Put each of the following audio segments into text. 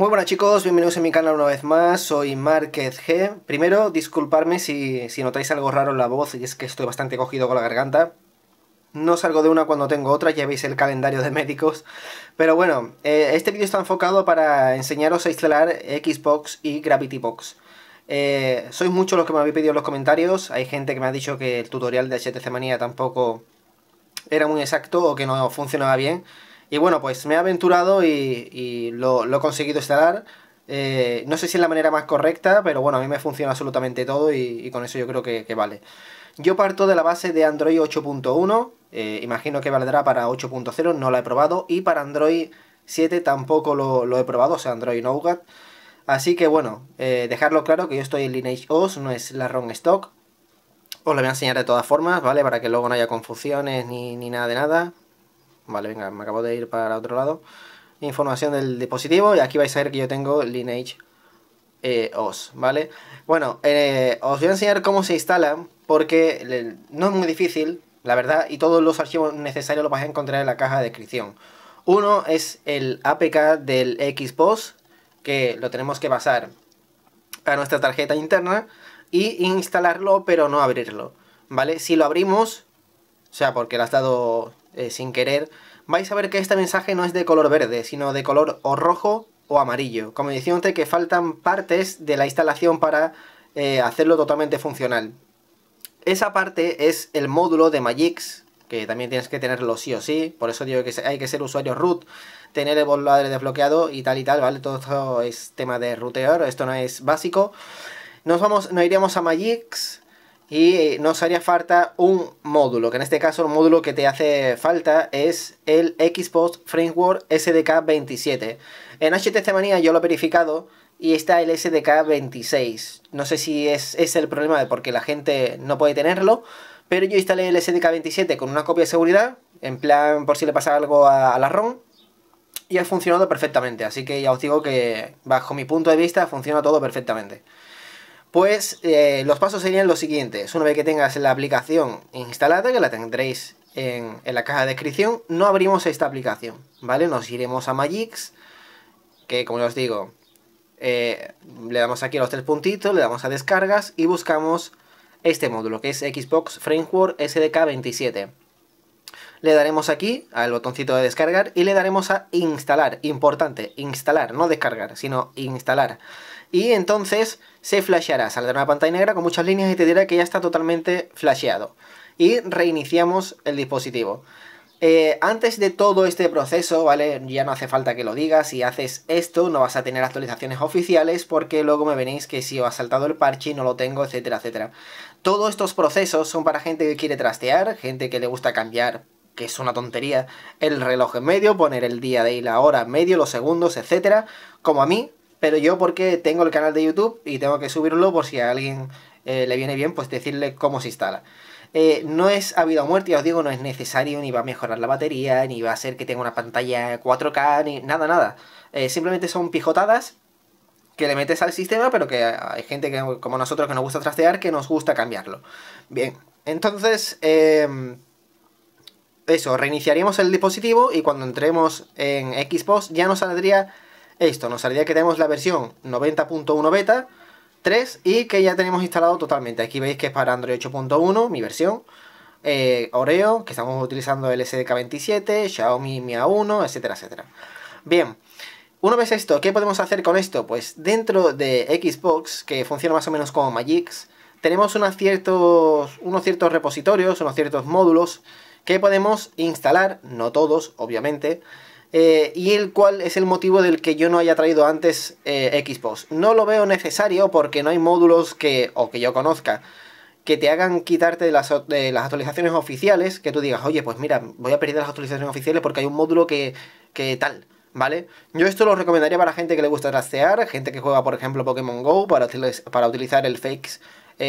Muy buenas chicos, bienvenidos a mi canal una vez más, soy Márquez G. Primero, disculparme si, si, notáis algo raro en la voz, y es que estoy bastante cogido con la garganta. No salgo de una cuando tengo otra, ya veis el calendario de médicos. Pero bueno, eh, este vídeo está enfocado para enseñaros a instalar Xbox y Gravity Box. Eh, sois muchos los que me habéis pedido en los comentarios, hay gente que me ha dicho que el tutorial de HTC Manía tampoco era muy exacto o que no funcionaba bien. Y bueno, pues me he aventurado y, lo, he conseguido instalar. Eh, no sé si es la manera más correcta, pero bueno, a mí me funciona absolutamente todo y, con eso yo creo que, vale. Yo parto de la base de Android 8.1, eh, imagino que valdrá para 8.0, no la he probado, y para Android 7 tampoco lo, he probado, o sea, Android Nougat. Así que bueno, eh, dejarlo claro que yo estoy en Lineage OS, no es la ROM Stock. Os lo voy a enseñar de todas formas, ¿vale? Para que luego no haya confusiones ni, ni nada de nada. Vale, venga, me acabo de ir para otro lado. Información del dispositivo y aquí vais a ver que yo tengo Lineage eh, OS, ¿vale? Bueno, eh, os voy a enseñar cómo se instala porque no es muy difícil, la verdad, y todos los archivos necesarios los vais a encontrar en la caja de descripción. Uno es el APK del Xbox, que lo tenemos que pasar a nuestra tarjeta interna y instalarlo, pero no abrirlo, ¿vale? Si lo abrimos, o sea, porque le has dado eh, sin querer, vais a ver que este mensaje no es de color verde, sino de color o rojo o amarillo, como antes que faltan partes de la instalación para eh, hacerlo totalmente funcional. Esa parte es el módulo de Magix, que también tienes que tenerlo sí o sí, por eso digo que hay que ser usuario root, tener el volador desbloqueado y tal y tal, ¿vale? Todo esto es tema de rootear esto no es básico. Nos vamos, nos iríamos a Magix, y nos haría falta un módulo, que en este caso el módulo que te hace falta es el Xbox Framework SDK 27. En HTC Manía yo lo he verificado y está el SDK 26. No sé si es, el problema de porque la gente no puede tenerlo, pero yo instalé el SDK 27 con una copia de seguridad, en plan por si le pasa algo a, a la ROM, y ha funcionado perfectamente. Así que ya os digo que bajo mi punto de vista funciona todo perfectamente. Pues eh, los pasos serían los siguientes. Una vez que tengas la aplicación instalada, que la tendréis en, la caja de descripción, no abrimos esta aplicación, ¿vale? Nos iremos a Magix, que como os digo, eh, le damos aquí a los tres puntitos, le damos a descargas y buscamos este módulo, que es Xbox Framework SDK27. Le daremos aquí al botoncito de descargar y le daremos a instalar. Importante, instalar, no descargar, sino instalar y entonces se flasheará, saldrá una pantalla negra con muchas líneas y te dirá que ya está totalmente flasheado. Y reiniciamos el dispositivo. Eh, antes de todo este proceso, ¿vale? Ya no hace falta que lo digas, si haces esto no vas a tener actualizaciones oficiales porque luego me venís que si os ha saltado el parche y no lo tengo, etcétera, etcétera. Todos estos procesos son para gente que quiere trastear, gente que le gusta cambiar que es una tontería, el reloj en medio, poner el día de y la hora medio, los segundos, etcétera, como a mí, pero yo porque tengo el canal de YouTube y tengo que subirlo por si a alguien eh, le viene bien, pues decirle cómo se instala. Eh, no es a vida o muerte, os digo, no es necesario, ni va a mejorar la batería, ni va a ser que tenga una pantalla 4K, ni nada, nada. Eh, simplemente son pijotadas que le metes al sistema, pero que hay gente que, como nosotros que nos gusta trastear, que nos gusta cambiarlo. Bien, entonces, em, eso, reiniciaríamos el dispositivo y cuando entremos en Xbox ya nos saldría esto, nos saldría que tenemos la versión 90.1 beta 3 y que ya tenemos instalado totalmente. Aquí veis que es para Android 8.1, mi versión. Eh, Oreo, que estamos utilizando el SDK27, Xiaomi Mi A1, etcétera, etcétera. Bien, una vez esto, ¿qué podemos hacer con esto? Pues dentro de Xbox, que funciona más o menos como Magix, tenemos unos ciertos, unos ciertos repositorios, unos ciertos módulos que podemos instalar, no todos, obviamente, eh, y el cual es el motivo del que yo no haya traído antes eh, Xbox. No lo veo necesario porque no hay módulos que, o que yo conozca, que te hagan quitarte de las, actualizaciones oficiales, que tú digas, oye, pues mira, voy a perder las actualizaciones oficiales porque hay un módulo que, que tal. ¿Vale? Yo esto lo recomendaría para gente que le gusta trastear, gente que juega, por ejemplo, Pokémon Go, para, para utilizar el Fakes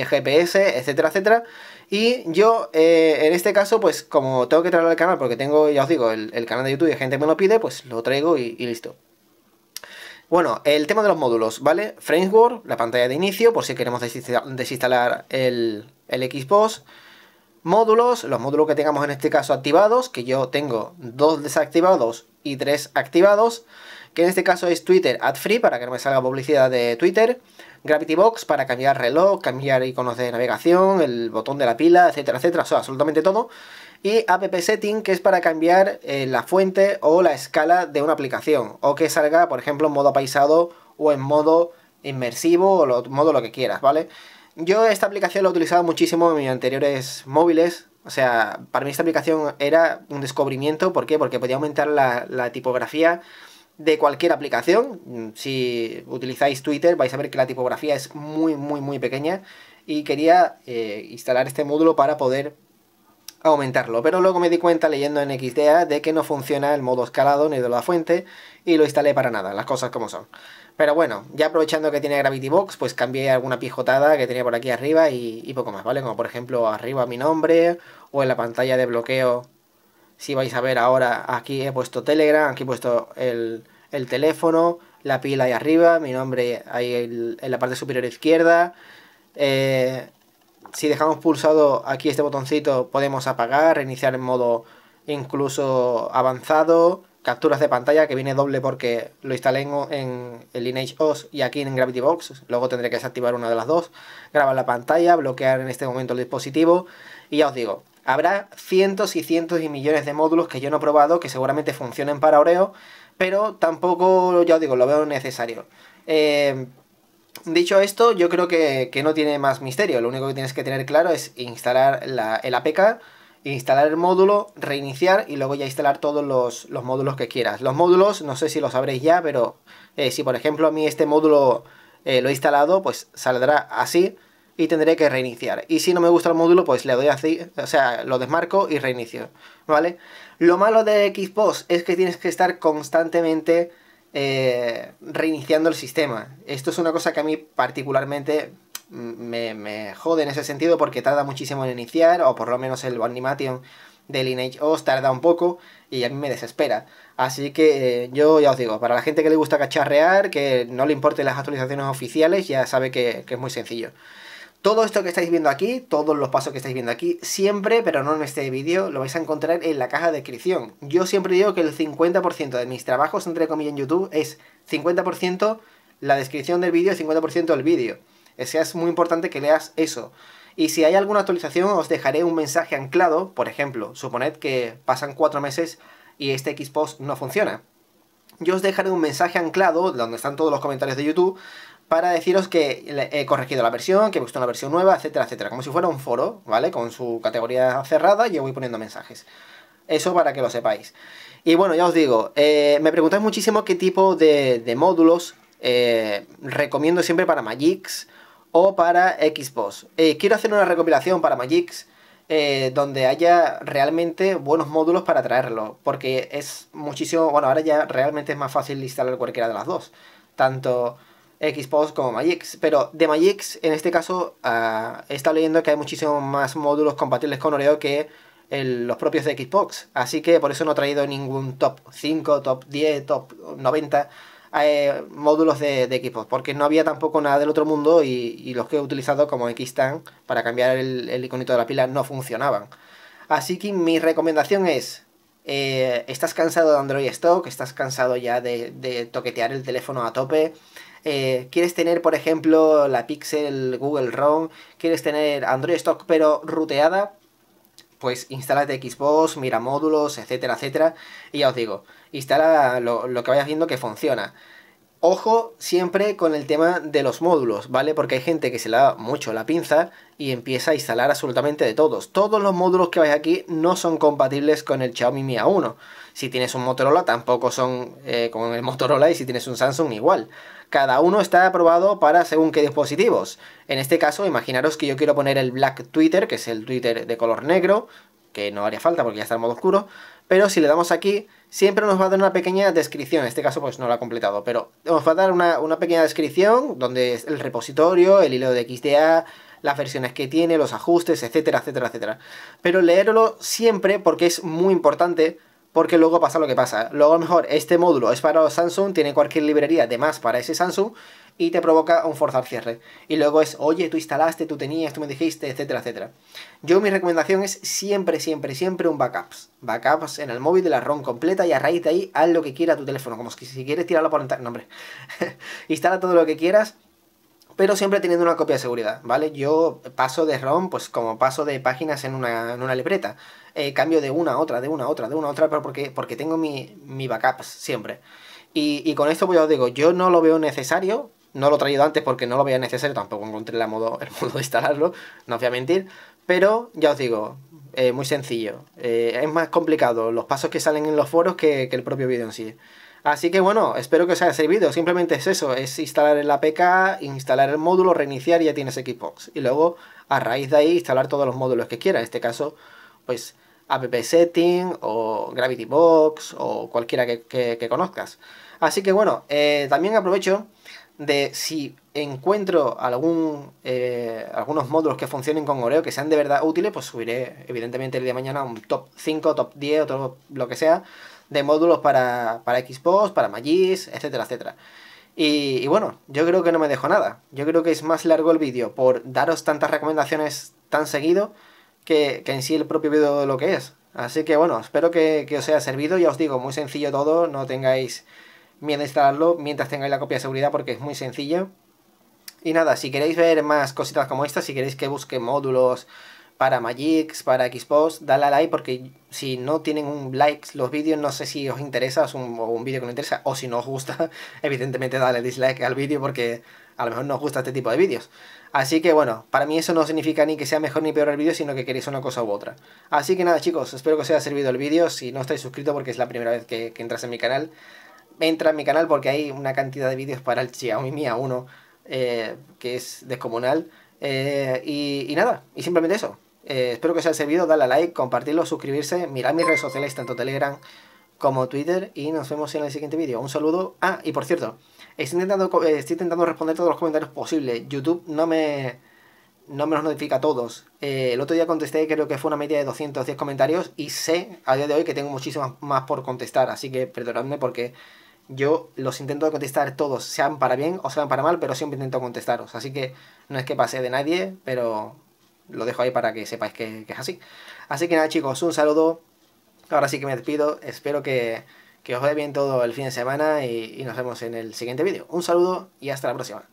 GPS, etcétera, etcétera. Y yo, eh, en este caso, pues como tengo que traer al canal, porque tengo, ya os digo, el, canal de YouTube y gente me lo pide, pues lo traigo y, listo. Bueno, el tema de los módulos, ¿vale? Framework, la pantalla de inicio, por si queremos desinstalar el, el Xbox. Módulos, los módulos que tengamos en este caso activados, que yo tengo dos desactivados y tres activados que en este caso es Twitter Ad Free, para que no me salga publicidad de Twitter, Gravity Box para cambiar reloj, cambiar iconos de navegación, el botón de la pila, etcétera, etcétera, o sea, absolutamente todo. Y App Setting, que es para cambiar eh, la fuente o la escala de una aplicación, o que salga, por ejemplo, en modo paisado o en modo inmersivo o en modo lo que quieras, ¿vale? Yo esta aplicación la he utilizado muchísimo en mis anteriores móviles, o sea, para mí esta aplicación era un descubrimiento, ¿por qué? Porque podía aumentar la tipografía de cualquier aplicación. Mm, si utilizáis Twitter vais a ver que la tipografía es muy, muy, muy pequeña y quería eh, instalar este módulo para poder aumentarlo, pero luego me di cuenta leyendo en XDA de que no funciona el modo escalado ni de la fuente y lo instalé para nada, las cosas como son. Pero bueno, ya aprovechando que tiene Gravity Box, pues cambié alguna pijotada que tenía por aquí arriba y, y poco más, ¿vale? Como por ejemplo arriba mi nombre o en la pantalla de bloqueo si vais a ver ahora, aquí he puesto Telegram, aquí he puesto el, teléfono, la pila ahí arriba, mi nombre ahí en, la parte superior izquierda. Eh, si dejamos pulsado aquí este botoncito, podemos apagar, reiniciar en modo incluso avanzado, capturas de pantalla, que viene doble porque lo instalé en, el Lineage OS y aquí en Gravity Box. Luego tendré que desactivar una de las dos, grabar la pantalla, bloquear en este momento el dispositivo. Y ya os digo, Habrá cientos y cientos y millones de módulos que yo no he probado que seguramente funcionen para Oreo, pero tampoco, ya os digo, lo veo necesario. Eh, dicho esto, yo creo que, no tiene más misterio. Lo único que tienes que tener claro es instalar el APK, instalar el módulo, reiniciar y luego ya instalar todos los, módulos que quieras. Los módulos, no sé si los sabréis ya, pero eh, si por ejemplo a mí este módulo eh, lo he instalado, pues saldrá así y tendré que reiniciar. Y si no me gusta el módulo, pues le doy así, o sea, lo desmarco y reinicio, ¿vale? Lo malo de Xbox es que tienes que estar constantemente eh, reiniciando el sistema. Esto es una cosa que a mí particularmente me, jode en ese sentido porque tarda muchísimo en iniciar, o por lo menos el animation de Lineage OS tarda un poco y a mí me desespera. Así que eh, yo ya os digo, para la gente que le gusta cacharrear, que no le importen las actualizaciones oficiales, ya sabe que es muy sencillo. Todo esto que estáis viendo aquí, todos los pasos que estáis viendo aquí, siempre, pero no en este vídeo, lo vais a encontrar en la caja de descripción. Yo siempre digo que el 50% de mis trabajos, entre comillas, en YouTube es 50% la descripción del vídeo y 50% el vídeo. es muy importante que leas eso. Y si hay alguna actualización, os dejaré un mensaje anclado. Por ejemplo, suponed que pasan cuatro meses y este X-Post no funciona. Yo os dejaré un mensaje anclado, donde están todos los comentarios de YouTube, para deciros que he corregido la versión, que he puesto una versión nueva, etcétera, etcétera. Como si fuera un foro, ¿vale? Con su categoría cerrada y yo voy poniendo mensajes. Eso para que lo sepáis. Y bueno, ya os digo, eh, me preguntáis muchísimo qué tipo de, módulos eh, recomiendo siempre para Magix o para Xbox. Eh, quiero hacer una recopilación para Magix donde haya realmente buenos módulos para traerlo, porque es muchísimo, bueno, ahora ya realmente es más fácil instalar cualquiera de las dos. Tanto Xbox como Magix. Pero de Magix, en este caso, ah, he estado leyendo que hay muchísimos más módulos compatibles con Oreo que los propios de Xbox. Así que por eso no he traído ningún top 5, top 10, top 90 eh, módulos de, Xbox. Porque no había tampoco nada del otro mundo y, los que he utilizado como Xtan para cambiar el, iconito de la pila no funcionaban. Así que mi recomendación es... Eh, ¿Estás cansado de Android Stock? ¿Estás cansado ya de toquetear el teléfono a tope? Eh, quieres tener, por ejemplo, la Pixel Google ROM, quieres tener Android Stock pero ruteada, pues instálate Xbox, mira módulos, etcétera, etcétera. Y ya os digo, instala lo, que vayas viendo que funciona. Ojo siempre con el tema de los módulos, ¿vale? Porque hay gente que se le da mucho la pinza y empieza a instalar absolutamente de todos. Todos los módulos que vais aquí no son compatibles con el Xiaomi Mi A1. Si tienes un Motorola tampoco son como eh, con el Motorola y si tienes un Samsung igual cada uno está aprobado para según qué dispositivos. En este caso, imaginaros que yo quiero poner el Black Twitter, que es el Twitter de color negro, que no haría falta porque ya está en modo oscuro, pero si le damos aquí, siempre nos va a dar una pequeña descripción, en este caso pues no lo ha completado, pero nos va a dar una, pequeña descripción donde es el repositorio, el hilo de XDA, las versiones que tiene, los ajustes, etcétera, etcétera, etcétera. Pero leerlo siempre porque es muy importante porque luego pasa lo que pasa. Luego a lo mejor este módulo es para Samsung, tiene cualquier librería de más para ese Samsung y te provoca un forzar cierre. Y luego es, oye, tú instalaste, tú tenías, tú me dijiste, etcétera, etcétera. Yo mi recomendación es siempre, siempre, siempre un backups. Backups en el móvil de la ROM completa y a raíz de ahí haz lo que quiera tu teléfono. Como si quieres tirarlo por el... no hombre. Instala todo lo que quieras pero siempre teniendo una copia de seguridad, ¿vale? Yo paso de ROM, pues como paso de páginas en una, en una libreta. Eh, cambio de una a otra, de una a otra, de una a otra, pero porque, porque tengo mi, backups siempre. Y, con esto pues ya os digo, yo no lo veo necesario, no lo he traído antes porque no lo veía necesario, tampoco encontré la modo, el modo de instalarlo, no os voy a mentir, pero ya os digo, eh, muy sencillo. Eh, es más complicado los pasos que salen en los foros que, que el propio vídeo en sí. Así que bueno, espero que os haya servido. Simplemente es eso, es instalar el APK, instalar el módulo, reiniciar y ya tienes Xbox. Y luego, a raíz de ahí, instalar todos los módulos que quieras. En este caso, pues app setting o gravity box o cualquiera que, conozcas así que bueno eh, también aprovecho de si encuentro algún, eh, algunos módulos que funcionen con Oreo que sean de verdad útiles, pues subiré evidentemente el día de mañana un top 5, top 10 o todo lo que sea de módulos para, para Xbox, para Magis, etcétera, etcétera. Y, y, bueno, yo creo que no me dejo nada. Yo creo que es más largo el vídeo por daros tantas recomendaciones tan seguido que, en sí el propio video de lo que es. Así que bueno, espero que, que, os haya servido. Ya os digo, muy sencillo todo, no tengáis miedo a instalarlo mientras tengáis la copia de seguridad porque es muy sencillo. Y nada, si queréis ver más cositas como esta si queréis que busque módulos para Magix, para Xbox, dale a like porque si no tienen un like los vídeos, no sé si os interesa, o un, un vídeo que no interesa, o si no os gusta, evidentemente dale dislike al vídeo porque a lo mejor no os gusta este tipo de vídeos. Así que bueno, para mí eso no significa ni que sea mejor ni peor el vídeo, sino que queréis una cosa u otra. Así que nada chicos, espero que os haya servido el vídeo, si no estáis suscrito porque es la primera vez que, entras en mi canal, entra en mi canal porque hay una cantidad de vídeos para el Xiaomi Mi A1 eh, que es descomunal. Eh, y, nada, y simplemente eso. Eh, espero que os haya servido, dale a like, compartirlo, suscribirse, mirad mis redes sociales, tanto Telegram como Twitter, y nos vemos en el siguiente vídeo. Un saludo. Ah, y por cierto, Estoy intentando, eh, estoy intentando responder todos los comentarios posibles. YouTube no me, no me los notifica a todos. Eh, el otro día contesté, creo que fue una media de 210 comentarios y sé a día de hoy que tengo muchísimos más por contestar, así que perdonadme porque yo los intento contestar todos, sean para bien o sean para mal, pero siempre intento contestaros. Así que no es que pase de nadie, pero lo dejo ahí para que sepáis que es así. Así que nada chicos, un saludo. Ahora sí que me despido, espero que que os vaya bien todo el fin de semana y, y nos vemos en el siguiente vídeo. Un saludo y hasta la próxima.